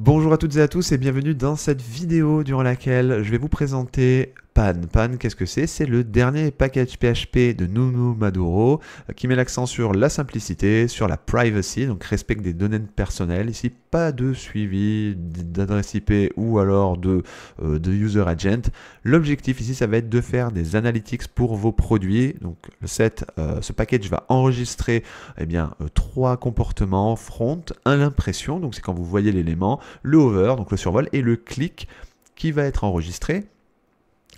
Bonjour à toutes et à tous et bienvenue dans cette vidéo durant laquelle je vais vous présenter PAN. PAN, qu'est-ce que c'est C'est le dernier package PHP de Nuno Maduro euh, qui met l'accent sur la simplicité, sur la privacy, donc respect des données personnelles. Ici, pas de suivi d'adresse IP ou alors de, euh, de user agent. L'objectif ici, ça va être de faire des analytics pour vos produits. Donc, euh, ce package va enregistrer eh bien, trois comportements front, un l'impression, donc c'est quand vous voyez l'élément, le hover, donc le survol, et le clic qui va être enregistré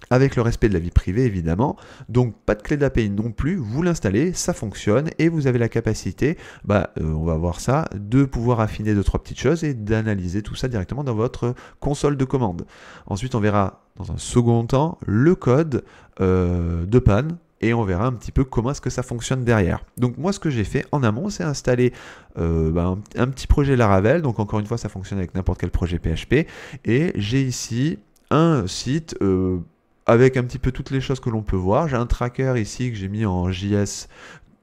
avec le respect de la vie privée évidemment. Donc pas de clé d'API non plus, vous l'installez, ça fonctionne et vous avez la capacité, bah, euh, on va voir ça, de pouvoir affiner deux trois petites choses et d'analyser tout ça directement dans votre console de commande. Ensuite on verra dans un second temps le code euh, de panne et on verra un petit peu comment est-ce que ça fonctionne derrière. Donc moi ce que j'ai fait en amont c'est installer euh, bah, un, petit projet Laravel, donc encore une fois ça fonctionne avec n'importe quel projet PHP et j'ai ici un site avec un petit peu toutes les choses que l'on peut voir. J'ai un tracker ici que j'ai mis en JS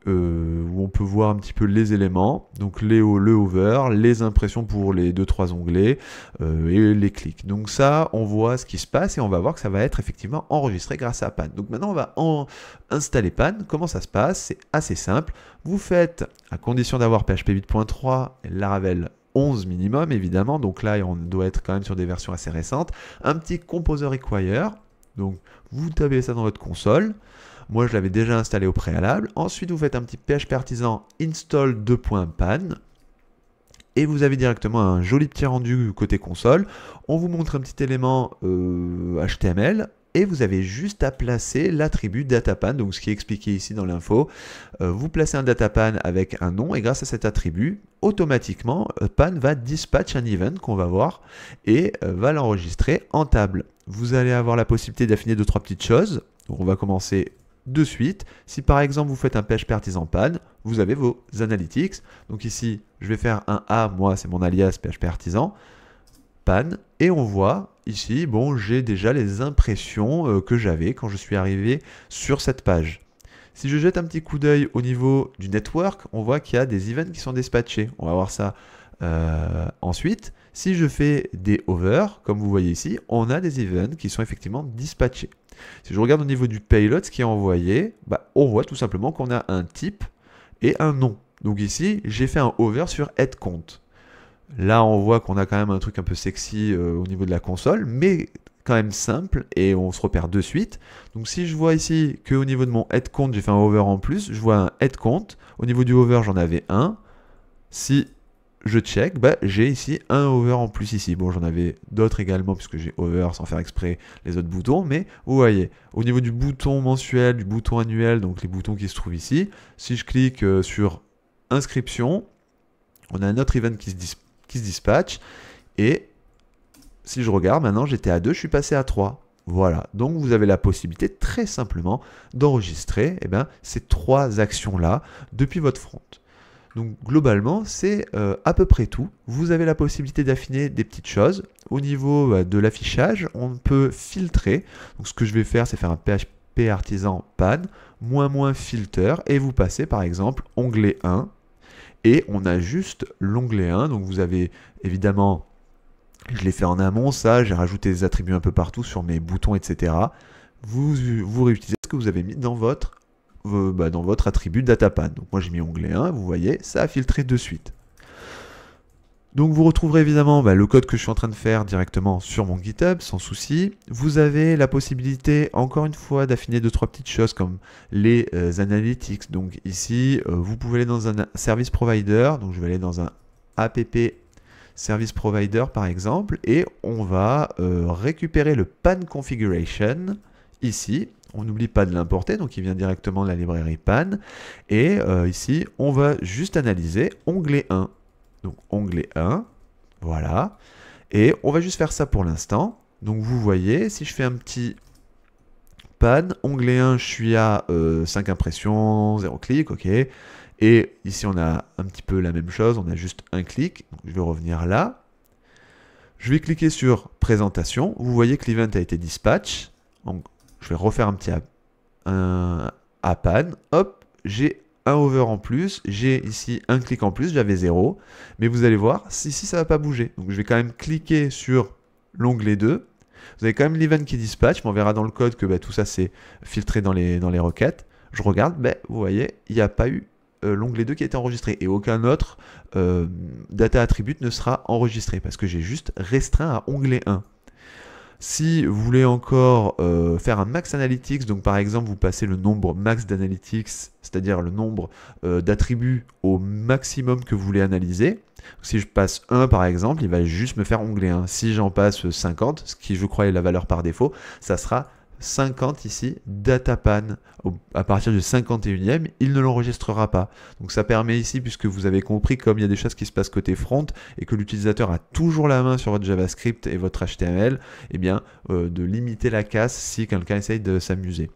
euh, où on peut voir un petit peu les éléments, donc les le hover, les impressions pour les 2-3 onglets euh, et les clics. Donc ça, on voit ce qui se passe et on va voir que ça va être effectivement enregistré grâce à Pan. Donc maintenant, on va en installer Pan. Comment ça se passe C'est assez simple. Vous faites, à condition d'avoir PHP 8.3, Laravel 11 minimum évidemment, donc là on doit être quand même sur des versions assez récentes, un petit composer require donc vous tapez ça dans votre console. Moi je l'avais déjà installé au préalable. Ensuite vous faites un petit PHP artisan install 2.pan et vous avez directement un joli petit rendu côté console. On vous montre un petit élément HTML euh, et vous avez juste à placer l'attribut datapan, donc ce qui est expliqué ici dans l'info. Euh, vous placez un datapan avec un nom et grâce à cet attribut, automatiquement, euh, pan va dispatch un event qu'on va voir et va l'enregistrer en table vous allez avoir la possibilité d'affiner deux trois petites choses. Donc on va commencer de suite. Si par exemple vous faites un pêche artisan pan, vous avez vos analytics. Donc ici, je vais faire un A, moi c'est mon alias PHP artisan, pan et on voit ici, bon, j'ai déjà les impressions euh, que j'avais quand je suis arrivé sur cette page. Si je jette un petit coup d'œil au niveau du network, on voit qu'il y a des events qui sont dispatchés. On va voir ça euh, ensuite. Si je fais des over, comme vous voyez ici, on a des events qui sont effectivement dispatchés. Si je regarde au niveau du payload, ce qui est envoyé, bah, on voit tout simplement qu'on a un type et un nom. Donc ici, j'ai fait un over sur head Là, on voit qu'on a quand même un truc un peu sexy euh, au niveau de la console, mais quand même simple et on se repère de suite. Donc si je vois ici qu'au niveau de mon head j'ai fait un over en plus, je vois un head Au niveau du over, j'en avais un. Si je check, bah, j'ai ici un over en plus ici. Bon, j'en avais d'autres également, puisque j'ai over sans faire exprès les autres boutons, mais vous voyez, au niveau du bouton mensuel, du bouton annuel, donc les boutons qui se trouvent ici, si je clique euh, sur inscription, on a un autre event qui se, dispatche, et si je regarde, maintenant j'étais à 2, je suis passé à 3. Voilà, donc vous avez la possibilité très simplement d'enregistrer et eh ben, ces trois actions-là depuis votre front. Donc globalement, c'est euh, à peu près tout. Vous avez la possibilité d'affiner des petites choses. Au niveau bah, de l'affichage, on peut filtrer. Donc ce que je vais faire, c'est faire un PHP artisan pan, moins moins filter, et vous passez par exemple onglet 1, et on a juste l'onglet 1. Donc vous avez évidemment, je l'ai fait en amont, ça, j'ai rajouté des attributs un peu partout sur mes boutons, etc. Vous, vous réutilisez ce que vous avez mis dans votre euh, bah, dans votre attribut DataPan. Donc moi j'ai mis onglet 1, vous voyez, ça a filtré de suite. Donc vous retrouverez évidemment bah, le code que je suis en train de faire directement sur mon GitHub, sans souci. Vous avez la possibilité, encore une fois, d'affiner deux trois petites choses comme les euh, analytics. Donc ici, euh, vous pouvez aller dans un service provider. Donc je vais aller dans un app service provider par exemple, et on va récupérer le pan configuration ici. On n'oublie pas de l'importer, donc il vient directement de la librairie PAN. Et euh, ici, on va juste analyser onglet 1. Donc onglet 1, voilà. Et on va juste faire ça pour l'instant. Donc vous voyez, si je fais un petit PAN, onglet 1, je suis à 5 euh, impressions, 0 clic, ok. Et ici, on a un petit peu la même chose, on a juste un clic. je vais revenir là. Je vais cliquer sur présentation. Vous voyez que l'event a été dispatch. Donc je vais refaire un petit un panne. Hop, j'ai un over en plus. J'ai ici un clic en plus, j'avais 0. Mais vous allez voir, ici ça ne va pas bouger. Donc je vais quand même cliquer sur l'onglet 2. Vous avez quand même l'event qui dispatch, mais on verra dans le code que bah, tout ça c'est filtré dans les, dans les requêtes. Je regarde, bah, vous voyez, il n'y a pas eu euh, l'onglet 2 qui a été enregistré et aucun autre euh, data attribute ne sera enregistré parce que j'ai juste restreint à onglet 1. Si vous voulez encore euh, faire un max analytics, donc par exemple vous passez le nombre max d'analytics, c'est-à-dire le nombre euh, d'attributs au maximum que vous voulez analyser. Si je passe 1 par exemple, il va juste me faire ongler 1. Si j'en passe 50, ce qui je crois est la valeur par défaut, ça sera 50 ici, data pan. À partir du 51e, il ne l'enregistrera pas. Donc ça permet ici, puisque vous avez compris, comme il y a des choses qui se passent côté front et que l'utilisateur a toujours la main sur votre JavaScript et votre HTML, eh bien, euh, de limiter la casse si quelqu'un essaye de s'amuser.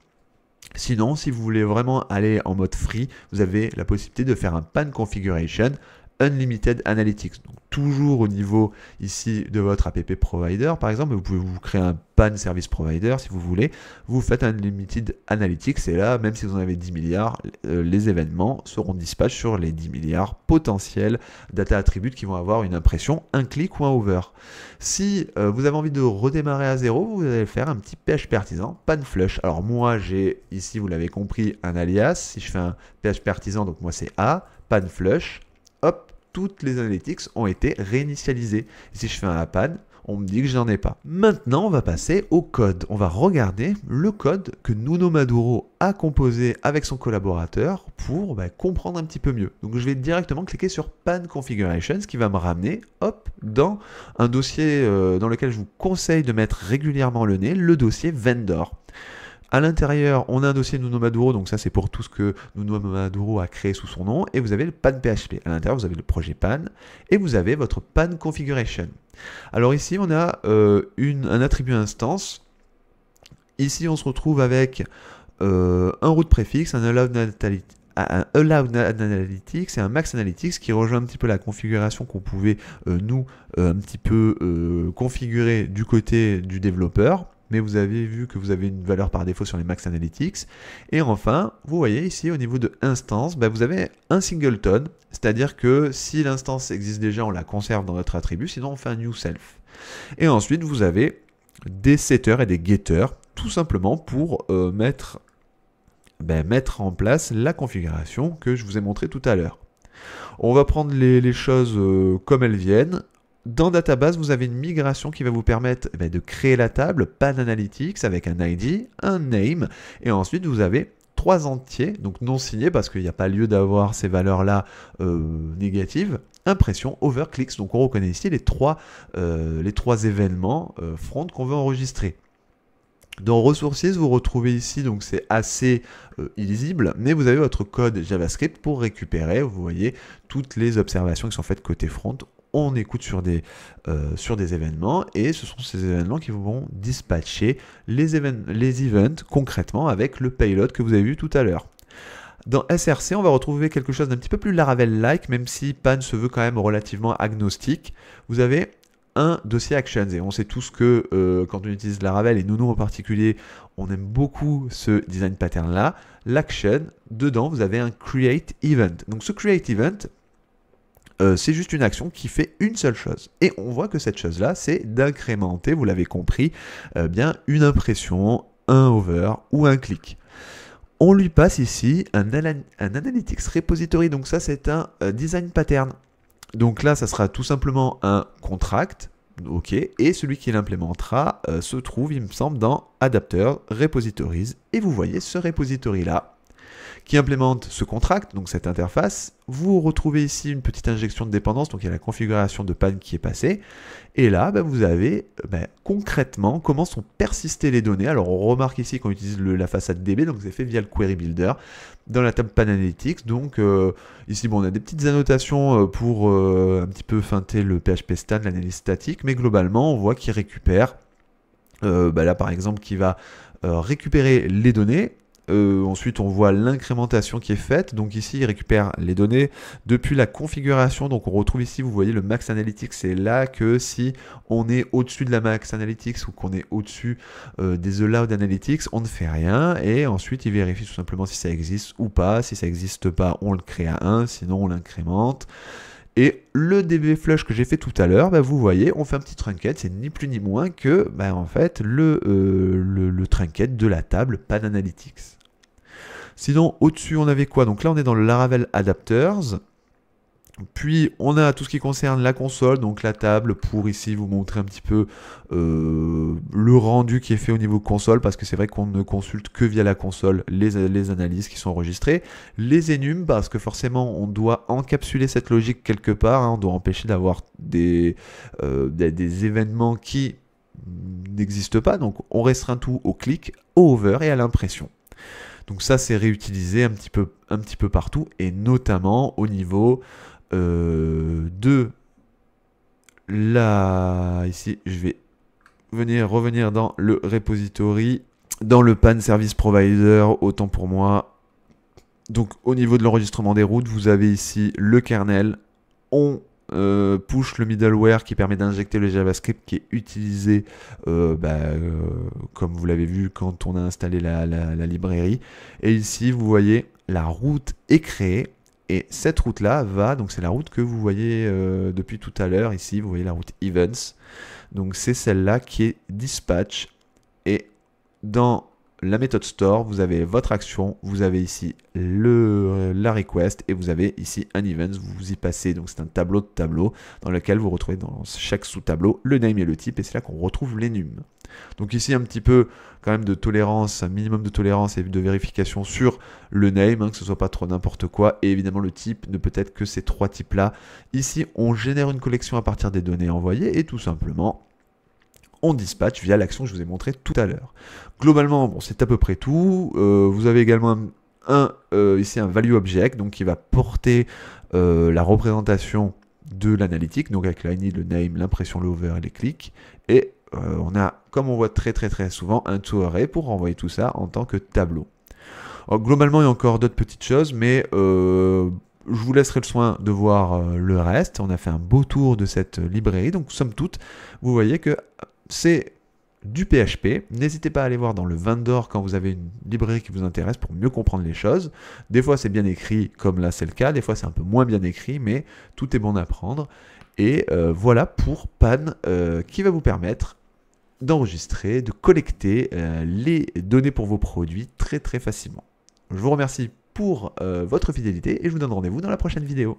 Sinon, si vous voulez vraiment aller en mode free, vous avez la possibilité de faire un pan configuration unlimited analytics toujours au niveau ici de votre app provider par exemple, vous pouvez vous créer un pan service provider si vous voulez, vous faites un limited analytics et là même si vous en avez 10 milliards, euh, les événements seront dispatchés sur les 10 milliards potentiels data attributes qui vont avoir une impression, un clic ou un over. Si euh, vous avez envie de redémarrer à zéro, vous allez faire un petit PHP artisan, pan flush. Alors moi j'ai ici, vous l'avez compris, un alias, si je fais un PHP artisan, donc moi c'est A, pan flush, toutes les analytics ont été réinitialisées. si je fais un APAD, on me dit que j'en ai pas. Maintenant, on va passer au code. On va regarder le code que Nuno Maduro a composé avec son collaborateur pour bah, comprendre un petit peu mieux. Donc, je vais directement cliquer sur Pan Configuration, ce qui va me ramener, hop, dans un dossier euh, dans lequel je vous conseille de mettre régulièrement le nez, le dossier Vendor. À l'intérieur, on a un dossier Nuno Maduro, donc ça c'est pour tout ce que Nuno Maduro a créé sous son nom, et vous avez le PAN PHP. À l'intérieur, vous avez le projet PAN, et vous avez votre PAN Configuration. Alors ici, on a euh, un attribut instance. Ici, on se retrouve avec euh, un root préfixe, un allow analytics et un max analytics qui rejoint un petit peu la configuration qu'on pouvait euh, nous un petit peu configurer du côté du développeur mais vous avez vu que vous avez une valeur par défaut sur les Max Analytics. Et enfin, vous voyez ici au niveau de instance, bah, vous avez un singleton, c'est-à-dire que si l'instance existe déjà, on la conserve dans notre attribut, sinon on fait un new self. Et ensuite, vous avez des setters et des getters, tout simplement pour euh, mettre, bah, mettre en place la configuration que je vous ai montrée tout à l'heure. On va prendre les, choses euh, comme elles viennent. Dans Database, vous avez une migration qui va vous permettre eh ben, de créer la table Pan avec un ID, un name, et ensuite vous avez trois entiers, donc non signés parce qu'il n'y a pas lieu d'avoir ces valeurs-là euh, négatives, impression, overclicks, donc on reconnaît ici les trois, euh, événements euh, front qu'on veut enregistrer. Dans Ressources, vous retrouvez ici, donc c'est assez illisible, mais vous avez votre code JavaScript pour récupérer, vous voyez, toutes les observations qui sont faites côté front, on écoute sur des, euh, sur des événements et ce sont ces événements qui vont dispatcher les, les events concrètement avec le payload que vous avez vu tout à l'heure. Dans SRC, on va retrouver quelque chose d'un petit peu plus Laravel-like, même si Pan se veut quand même relativement agnostique. Vous avez un dossier actions. Et on sait tous que euh, quand on utilise Laravel et nous en particulier, on aime beaucoup ce design pattern là. L'action, dedans, vous avez un create event. Donc ce create event, euh, c'est juste une action qui fait une seule chose. Et on voit que cette chose-là, c'est d'incrémenter, vous l'avez compris, euh, bien une impression, un hover ou un clic on lui passe ici un, Analytics Repository. Donc ça, c'est un euh, design pattern. Donc là, ça sera tout simplement un contract. OK. Et celui qui l'implémentera se trouve, il me semble, dans Adapter Repositories. Et vous voyez ce repository-là qui implémente ce contract, donc cette interface. Vous retrouvez ici une petite injection de dépendance, donc il y a la configuration de panne qui est passée. Et là, bah, vous avez bah, concrètement comment sont persistées les données. Alors on remarque ici qu'on utilise la façade DB, donc c'est fait via le Query Builder dans la table Pan Analytics. Donc euh, ici, bon, on a des petites annotations euh, pour euh, un petit peu feinter le PHP stan, l'analyse statique, mais globalement, on voit qu'il récupère, bah, là par exemple, qui va récupérer les données euh, ensuite, on voit l'incrémentation qui est faite. Donc ici, il récupère les données depuis la configuration. Donc on retrouve ici, vous voyez, le Max Analytics. C'est là que si on est au-dessus de la Max Analytics ou qu'on est au-dessus euh, des Allowed Analytics, on ne fait rien. Et ensuite, il vérifie tout simplement si ça existe ou pas. Si ça n'existe pas, on le crée à 1. Sinon, on l'incrémente. Et le DB flush que j'ai fait tout à l'heure, bah, vous voyez, on fait un petit trinket, c'est ni plus ni moins que bah, en fait le, euh, le, le, trinket de la table Pan Analytics. Sinon, au-dessus, on avait quoi Donc là, on est dans le Laravel Adapters. Puis on a tout ce qui concerne la console, donc la table, pour ici vous montrer un petit peu euh, le rendu qui est fait au niveau console, parce que c'est vrai qu'on ne consulte que via la console les, analyses qui sont enregistrées. Les énumes, parce que forcément on doit encapsuler cette logique quelque part, hein. on doit empêcher d'avoir euh, des, événements qui n'existent pas, donc on restreint tout au clic, au over et à l'impression. Donc ça c'est réutilisé un petit, peu, un petit peu partout, et notamment au niveau euh, de là, ici, je vais venir revenir dans le repository, dans le pan service provider, autant pour moi. Donc au niveau de l'enregistrement des routes, vous avez ici le kernel. On euh, push le middleware qui permet d'injecter le JavaScript qui est utilisé, euh, bah, comme vous l'avez vu quand on a installé la librairie. Et ici, vous voyez, la route est créée et cette route-là va, donc c'est la route que vous voyez euh, depuis tout à l'heure ici, vous voyez la route Events. Donc c'est celle-là qui est dispatch. Et dans la méthode store, vous avez votre action, vous avez ici le, la request et vous avez ici un event, vous y passez. Donc c'est un tableau de tableau dans lequel vous retrouvez dans chaque sous-tableau le name et le type et c'est là qu'on retrouve l'énum. Donc ici, un petit peu quand même de tolérance, un minimum de tolérance et de vérification sur le name, hein, que ce soit pas trop n'importe quoi, et évidemment le type ne peut être que ces trois types-là. Ici, on génère une collection à partir des données envoyées, et tout simplement, on dispatch via l'action que je vous ai montré tout à l'heure. Globalement, bon, c'est à peu près tout. Euh, vous avez également un, euh, ici un value object, donc qui va porter euh, la représentation de l'analytique, donc avec l'INI, le name, l'impression, l'over et les clics, et euh, on a, comme on voit très très très souvent, un tour pour renvoyer tout ça en tant que tableau. Oh, globalement, il y a encore d'autres petites choses, mais euh, je vous laisserai le soin de voir euh, le reste. On a fait un beau tour de cette librairie, donc somme toute, vous voyez que c'est du PHP. N'hésitez pas à aller voir dans le vendor quand vous avez une librairie qui vous intéresse pour mieux comprendre les choses. Des fois c'est bien écrit comme là c'est le cas, des fois c'est un peu moins bien écrit, mais tout est bon à prendre. Et voilà pour Pan qui va vous permettre d'enregistrer, de collecter euh, les données pour vos produits très très facilement. Je vous remercie pour euh, votre fidélité et je vous donne rendez-vous dans la prochaine vidéo.